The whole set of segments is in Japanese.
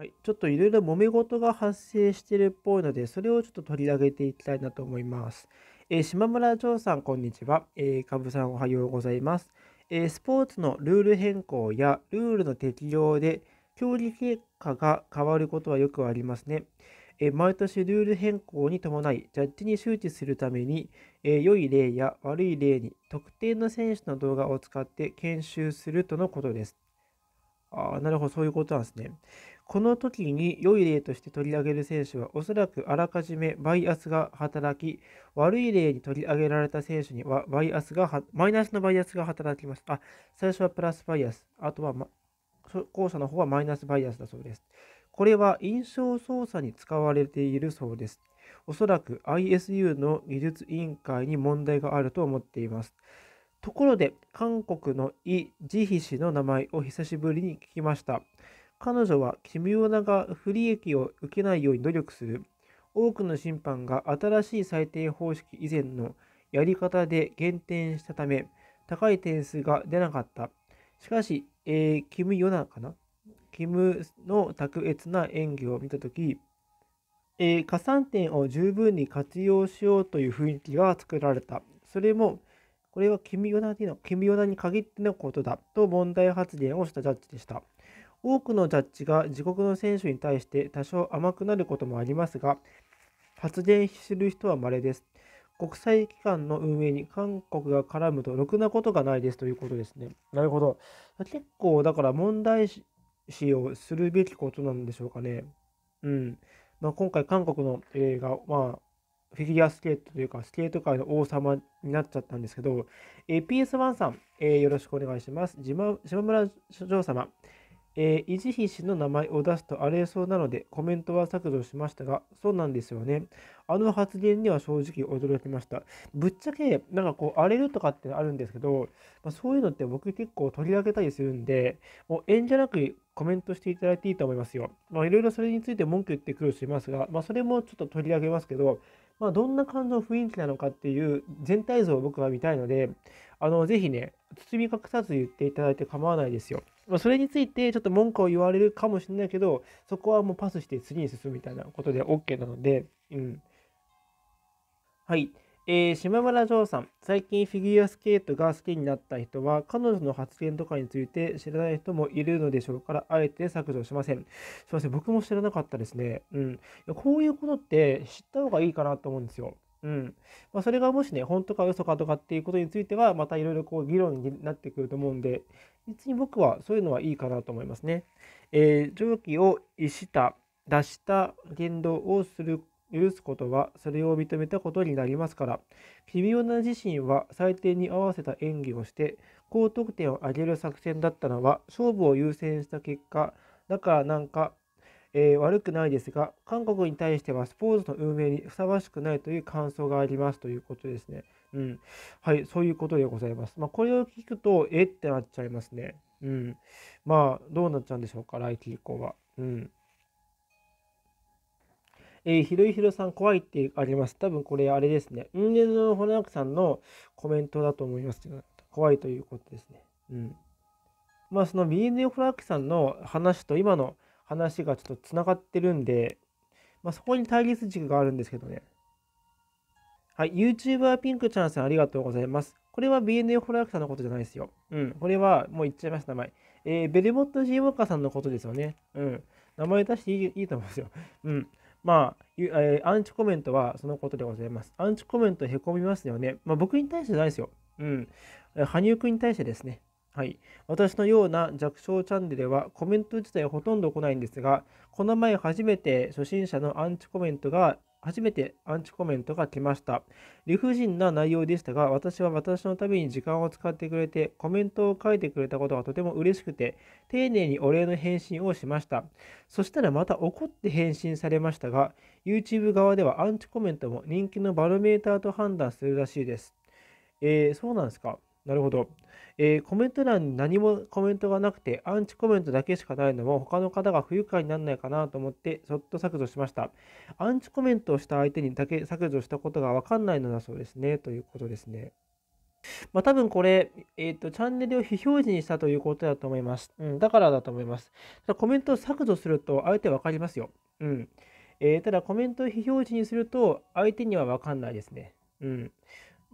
はい、ちょっといろいろ揉め事が発生してるっぽいので、それをちょっと取り上げていきたいなと思います。えー、島村長さん、こんにちは。えー、株さん、おはようございます、えー、スポーツのルール変更やルールの適用で、競技結果が変わることはよくありますね。え毎年ルール変更に伴い、ジャッジに周知するために、え良い例や悪い例に特定の選手の動画を使って研修するとのことです。ああ、なるほど、そういうことなんですね。この時に良い例として取り上げる選手は、おそらくあらかじめバイアスが働き、悪い例に取り上げられた選手にはバイアスがマイナスのバイアスが働きます。あ、最初はプラスバイアス、あとは、ま、後者の方はマイナスバイアスだそうです。これは印象操作に使われているそうです。おそらく ISU の技術委員会に問題があると思っています。ところで、韓国のイ・ジヒ氏の名前を久しぶりに聞きました。彼女はキム・ヨナが不利益を受けないように努力する。多くの審判が新しい裁定方式以前のやり方で減点したため、高い点数が出なかった。しかし、えー、キム・ヨナかなキムの卓越な演技を見たとき、えー、加算点を十分に活用しようという雰囲気が作られた。それもこれは君ミなのに限ってのことだと問題発言をしたジャッジでした。多くのジャッジが自国の選手に対して多少甘くなることもありますが、発言する人は稀です。国際機関の運営に韓国が絡むとろくなことがないですということですね。なるほど。結構だから問題視をするべきことなんでしょうかね。うん。まあ、今回韓国の映画、まあ、フィギュアスケートというか、スケート界の王様になっちゃったんですけど、えー、PS1 さん、えー、よろしくお願いします。島村所長様、えー、維持費氏の名前を出すと荒れそうなので、コメントは削除しましたが、そうなんですよね。あの発言には正直驚きました。ぶっちゃけ、なんかこう、荒れるとかってあるんですけど、まあ、そういうのって僕結構取り上げたりするんで、もうじゃなくコメントしていただいていいと思いますよ。まあ、いろいろそれについて文句言って苦労しますが、まあ、それもちょっと取り上げますけど、まあ、どんな感じの雰囲気なのかっていう全体像を僕は見たいので、あのぜひね、包み隠さず言っていただいて構わないですよ。まあ、それについてちょっと文句を言われるかもしれないけど、そこはもうパスして次に進むみたいなことで OK なので、うん。はい。えー、島村ジョーさん、最近フィギュアスケートが好きになった人は、彼女の発言とかについて知らない人もいるのでしょうから、あえて削除しません。すいません、僕も知らなかったですね。うん。こういうことって知った方がいいかなと思うんですよ。うん。まあ、それがもしね、本当か嘘かとかっていうことについては、またいろいろこう議論になってくると思うんで、別に僕はそういうのはいいかなと思いますね。えー、上記を逸した、出した言動をする許すことはそれを認めたことになりますから、奇妙な自身は採点に合わせた演技をして、高得点を上げる作戦だったのは、勝負を優先した結果、だからなんか、えー、悪くないですが、韓国に対してはスポーツの運営にふさわしくないという感想がありますということですね。うん。はい、そういうことでございます。まあ、これを聞くと、えってなっちゃいますね。うん。まあ、どうなっちゃうんでしょうか、来季以降は。うん。えー、ひろひろさん怖いってあります。多分これあれですね。運営のほなくさんのコメントだと思いますけど、怖いということですね。うん。まあその BNF ほなくさんの話と今の話がちょっとつながってるんで、まあ、そこに対立軸があるんですけどね。はい、YouTuber ピンクチャンさんありがとうございます。これは BNF ホラークさんのことじゃないですよ。うん、これはもう言っちゃいます、名前。えー、ベルボット G ウォーカーさんのことですよね。うん、名前出していいと思いますよ。うん。まあ、えアンチコメントはそのことでございます。アンチコメントへこみますよね。まあ、僕に対してじゃないですよ。うん。羽生くんに対してですね。はい。私のような弱小チャンネルではコメント自体ほとんど来ないんですが、この前初めて初心者のアンチコメントが初めてアンチコメントが来ました。理不尽な内容でしたが、私は私のために時間を使ってくれて、コメントを書いてくれたことがとても嬉しくて、丁寧にお礼の返信をしました。そしたらまた怒って返信されましたが、YouTube 側ではアンチコメントも人気のバロメーターと判断するらしいです。えー、そうなんですかなるほど。えー、コメント欄に何もコメントがなくて、アンチコメントだけしかないのも、他の方が不愉快にならないかなと思って、そっと削除しました。アンチコメントをした相手にだけ削除したことが分かんないのだそうですね、ということですね。まあ、多分これ、えっ、ー、と、チャンネルを非表示にしたということだと思います。うん、だからだと思います。ただコメントを削除すると、相手わかりますよ。うん。えー、ただコメントを非表示にすると、相手にはわかんないですね。うん。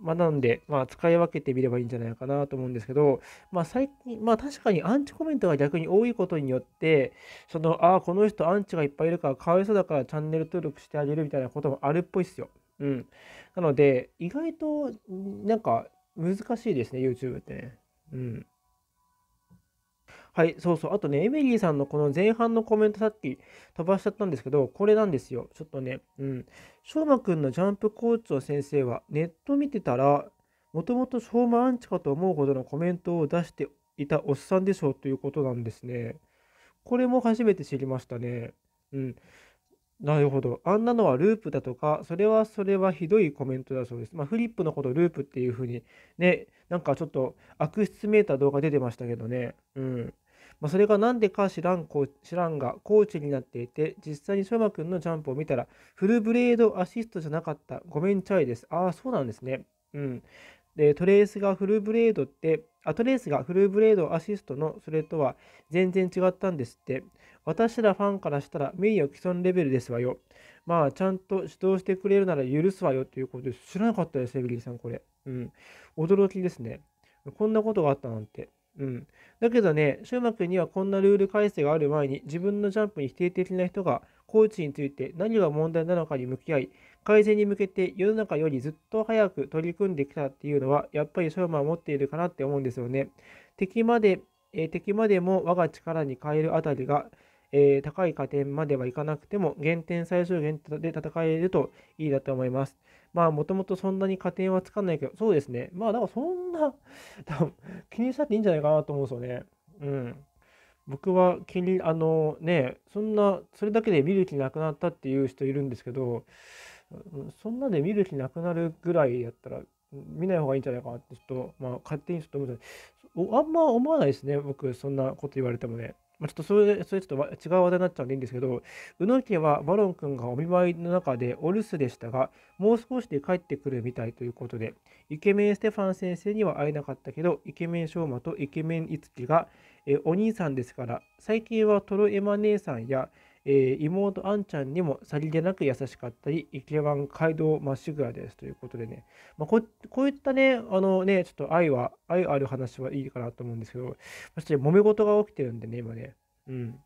学んで、まあ、使い分けてみればいいんじゃないかなと思うんですけど、まあ、最近、まあ、確かにアンチコメントが逆に多いことによって、その、ああ、この人アンチがいっぱいいるから、かわいそうだからチャンネル登録してあげるみたいなこともあるっぽいっすよ。うん。なので、意外と、なんか、難しいですね、YouTube ってね。うん。はい、そうそう。あとね、エミリーさんのこの前半のコメントさっき飛ばしちゃったんですけど、これなんですよ。ちょっとね、うん。しょうまくんのジャンプコーチの先生は、ネット見てたら、もともとしょうまアンチかと思うほどのコメントを出していたおっさんでしょうということなんですね。これも初めて知りましたね。うん。なるほど。あんなのはループだとか、それはそれはひどいコメントだそうです。まあ、フリップのことループっていうふうに、ね、なんかちょっと悪質めいた動画出てましたけどね。うん。まあ、それが何でか知らんこ知らんがコーチになっていて、実際に翔馬くんのジャンプを見たら、フルブレードアシストじゃなかった。ごめんちゃいです。ああ、そうなんですね。うん。で、トレースがフルブレードって、あトレースがフルブレードアシストのそれとは全然違ったんですって。私らファンからしたら名誉毀損レベルですわよ。まあ、ちゃんと指導してくれるなら許すわよということです。知らなかったです、エブリーさん、これ。うん。驚きですね。こんなことがあったなんて。うん。だけどね、シューマ君にはこんなルール改正がある前に、自分のジャンプに否定的な人が、コーチについて何が問題なのかに向き合い、改善に向けて世の中よりずっと早く取り組んできたっていうのは、やっぱりショーマン持っているかなって思うんですよね。敵まで、えー、敵までも我が力に変えるあたりが、えー、高い加点まではいかなくても、減点最小限で戦えるといいだと思います。まあ、もともとそんなに加点はつかないけど、そうですね。まあ、だからそんな、多分気にしなくていいんじゃないかなと思うんですよね。うん。僕は気に、あのね、そんな、それだけで見る気なくなったっていう人いるんですけど、そんなで見る気なくなるぐらいやったら、見ない方がいいんじゃないかなって、ちょっと、まあ、勝手にちょっと思って、あんま思わないですね、僕、そんなこと言われてもね。まあ、ちょっとそれ、それちょっと違う話題になっちゃうんでいいんですけど、宇野家はバロン君がお見舞いの中でお留守でしたが、もう少しで帰ってくるみたいということで、イケメンステファン先生には会えなかったけど、イケメンーマとイケメンイツキが、えお兄さんですから、最近はトロエマ姉さんや、えー、妹あんちゃんにもさりげなく優しかったり、イケワン街道まっしぐらですということでね、まあ、ここういったね、あのね、ちょっと愛は、愛ある話はいいかなと思うんですけど、そして揉め事が起きてるんでね、今ね。うん。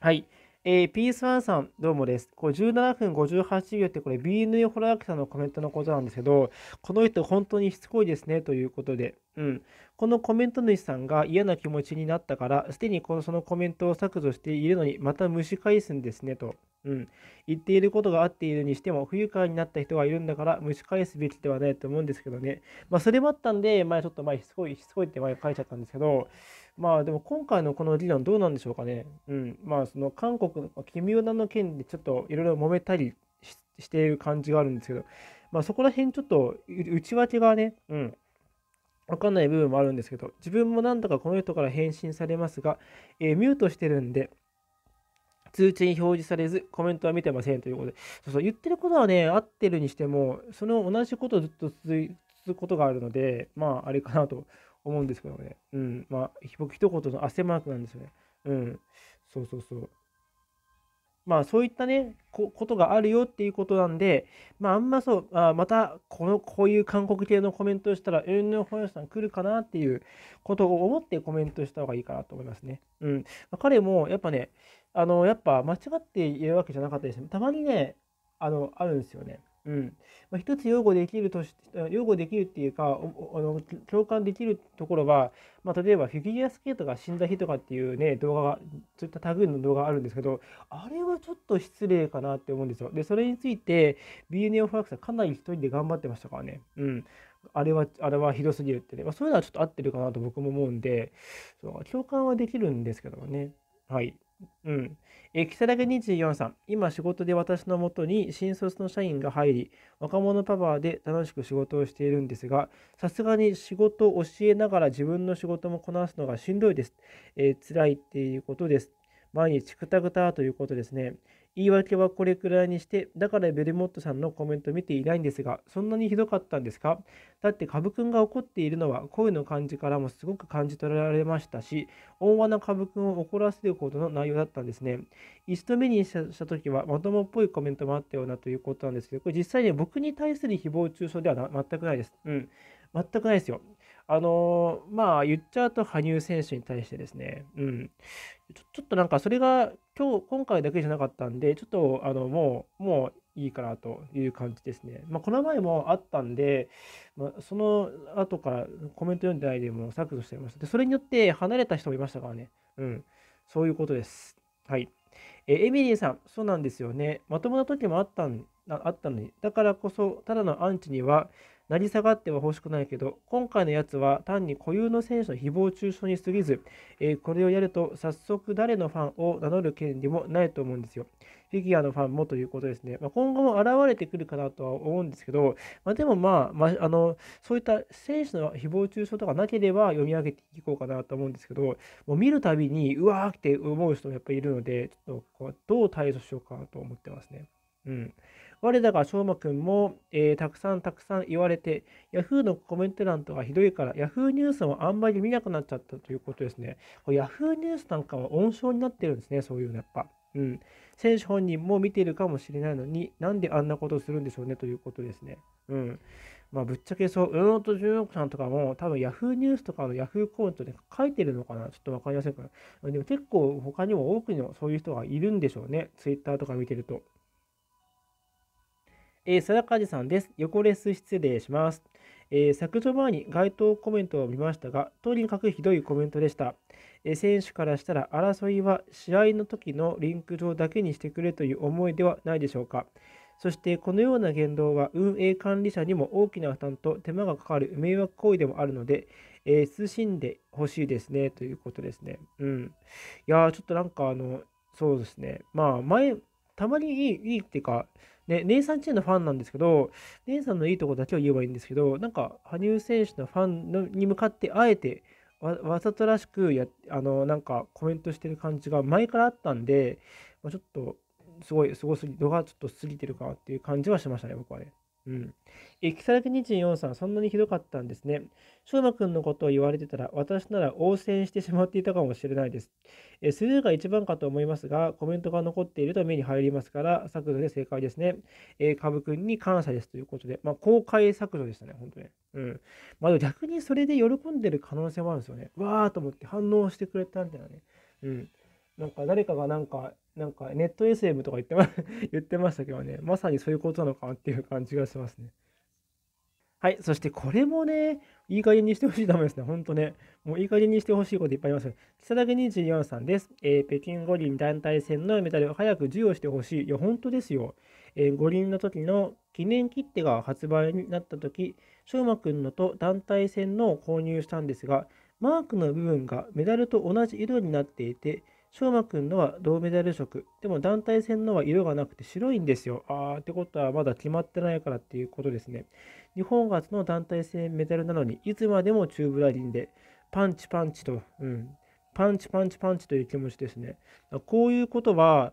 はい。えー、ピースワンさん、どうもです。これ17分58秒って、これ BNA ホラーアクターのコメントのことなんですけど、この人本当にしつこいですね、ということで。うん、このコメント主さんが嫌な気持ちになったから、すでにこのそのコメントを削除しているのに、また蒸し返すんですねと、うん。言っていることがあっているにしても、不愉快になった人がいるんだから、蒸し返すべきではないと思うんですけどね。まあ、それもあったんで、前ちょっと前、しつこい、しつこいって前書いちゃったんですけど、まあ、でも今回のこの理論どうなんでしょうかね。うん。まあ、その韓国のキムヨナの件でちょっといろいろ揉めたりしている感じがあるんですけど、まあ、そこら辺ちょっと内訳がね、うん。わかんない部分もあるんですけど、自分もなんだかこの人から返信されますが、えー、ミュートしてるんで、通知に表示されず、コメントは見てませんということで、そうそう言ってることはね、合ってるにしても、その同じことをずっと続くことがあるので、まあ、あれかなと思うんですけどね。うん、まあ、僕、一言の汗マークなんですよね。うん、そうそうそう。まあそういったね、こことがあるよっていうことなんで、まああんまそう、あまたこの、こういう韓国系のコメントをしたら、うんぬんほやさん来るかなっていうことを思ってコメントした方がいいかなと思いますね。うん。まあ、彼もやっぱね、あの、やっぱ間違って言うわけじゃなかったですね。たまにね、あの、あるんですよね。うん、まあ、一つ擁護できるとし擁護できるっていうかあの共感できるところは、まあ、例えばフィギュアスケートが死んだ日とかっていうね動画がそういったタグの動画があるんですけどあれはちょっと失礼かなって思うんですよでそれについて BNO f クスはかなり一人で頑張ってましたからねうんあれはあれはひどすぎるってね、まあ、そういうのはちょっと合ってるかなと僕も思うんでそう共感はできるんですけどもねはい。うん。え木更木24さん、今仕事で私のもとに新卒の社員が入り、若者パワーで楽しく仕事をしているんですが、さすがに仕事を教えながら自分の仕事もこなすのがしんどいです。えー、辛いっていうことです。毎日くたくたということですね。言い訳はこれくらいにして、だからベルモットさんのコメント見ていないんですが、そんなにひどかったんですかだってカくんが怒っているのは声の感じからもすごく感じ取られましたし、大和なカくんを怒らせるほどの内容だったんですね。一度目にした時はまともっぽいコメントもあったようなということなんですけど、これ実際に僕に対する誹謗中傷では全くないです。うん。全くないですよ。あのー、まあ、言っちゃうと、羽生選手に対してですね、うんちょ。ちょっとなんか、それが今日、今回だけじゃなかったんで、ちょっと、あの、もう、もういいかなという感じですね。まあ、この前もあったんで、まあ、その後からコメント読んでないでも削除しちゃいました。で、それによって離れた人もいましたからね。うん。そういうことです。はい。えエミリーさん、そうなんですよね。まともな時もあったんあったのに。だからこそ、ただのアンチには、成り下がっては欲しくないけど、今回のやつは単に固有の選手の誹謗中傷に過ぎず、えー、これをやると早速誰のファンを名乗る権利もないと思うんですよ。フィギュアのファンもということですね。まあ、今後も現れてくるかなとは思うんですけど、まあ、でもまあ、まあ、あの、そういった選手の誹謗中傷とかなければ読み上げていこうかなと思うんですけど、もう見るたびに、うわーって思う人もやっぱりいるので、ちょっとこうどう対処しようかなと思ってますね。うん。我らが翔馬くんも、えー、たくさんたくさん言われて、Yahoo のコメント欄とかひどいから、Yahoo ニュースもあんまり見なくなっちゃったということですね。Yahoo ニュースなんかは温床になってるんですね、そういうのやっぱ。うん。選手本人も見てるかもしれないのに、なんであんなことするんでしょうねということですね。うん。まあ、ぶっちゃけそう、宇野と純億さんとかも、多分 Yahoo ニュースとかの Yahoo コメントで書いてるのかなちょっとわかりませんから。でも結構他にも多くのそういう人がいるんでしょうね。Twitter とか見てると。えー、貞梶さんです。横レス失礼します。えー、削除前に該当コメントを見ましたが、とにかくひどいコメントでした。えー、選手からしたら争いは試合の時のリンク上だけにしてくれという思いではないでしょうか。そしてこのような言動は運営管理者にも大きな負担と手間がかかる迷惑行為でもあるので、えー、慎んでほしいですねということですね。うん。いやー、ちょっとなんかあの、そうですね。まあ前、たまにいい、いいっていうか、ね、ネイサン・チェンのファンなんですけど、ネイサンのいいとこだけを言えばいいんですけど、なんか、羽生選手のファンに向かって、あえてわ、わざとらしくや、あの、なんか、コメントしてる感じが前からあったんで、まあ、ちょっと、すごい、すごすぎ、度がちょっと過ぎてるかなっていう感じはしましたね、僕はね。うん。エキサルテ24さん、そんなにひどかったんですね。しょうまくんのことを言われてたら、私なら応戦してしまっていたかもしれないです。えスルーが一番かと思いますが、コメントが残っていると目に入りますから、削除で正解ですね。えー、株くんに感謝ですということで、まあ、公開削除でしたね、本当に。うん。まあ、逆にそれで喜んでる可能性もあるんですよね。わーと思って反応してくれたみたいなね。うん。なんか誰かがなんか、なんかネット SM とか言ってま 言ってましたけどね、まさにそういうことなのかなっていう感じがしますね。はい、そしてこれもね、いい加減にしてほしいダめですね、ほんとね。もういい加減にしてほしいこといっぱいありますよ。北竹24さんです。えー、北京五輪団体戦のメダルを早く授与してほしい。いや、ほんとですよ。えー、五輪の時の記念切手が発売になった時、翔馬くんのと団体戦のを購入したんですが、マークの部分がメダルと同じ色になっていて、翔馬くんのは銅メダル色。でも団体戦のは色がなくて白いんですよ。あーってことはまだ決まってないからっていうことですね。日本初の団体戦メダルなのに、いつまでもチューブラリンで、パンチパンチと、うん、パンチパンチパンチという気持ちですね。こういうことは、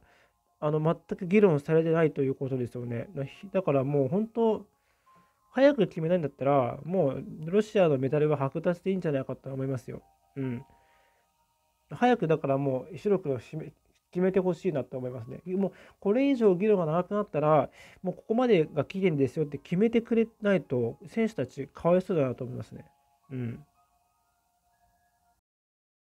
あの、全く議論されてないということですよね。だからもう本当、早く決めないんだったら、もうロシアのメダルは剥奪でいいんじゃないかと思いますよ。うん。早くだからもう白黒決めてほしいなと思いますね。もうこれ以上議論が長くなったら、もうここまでが期限ですよって決めてくれないと、選手たちかわいそうだなと思いますね。うん。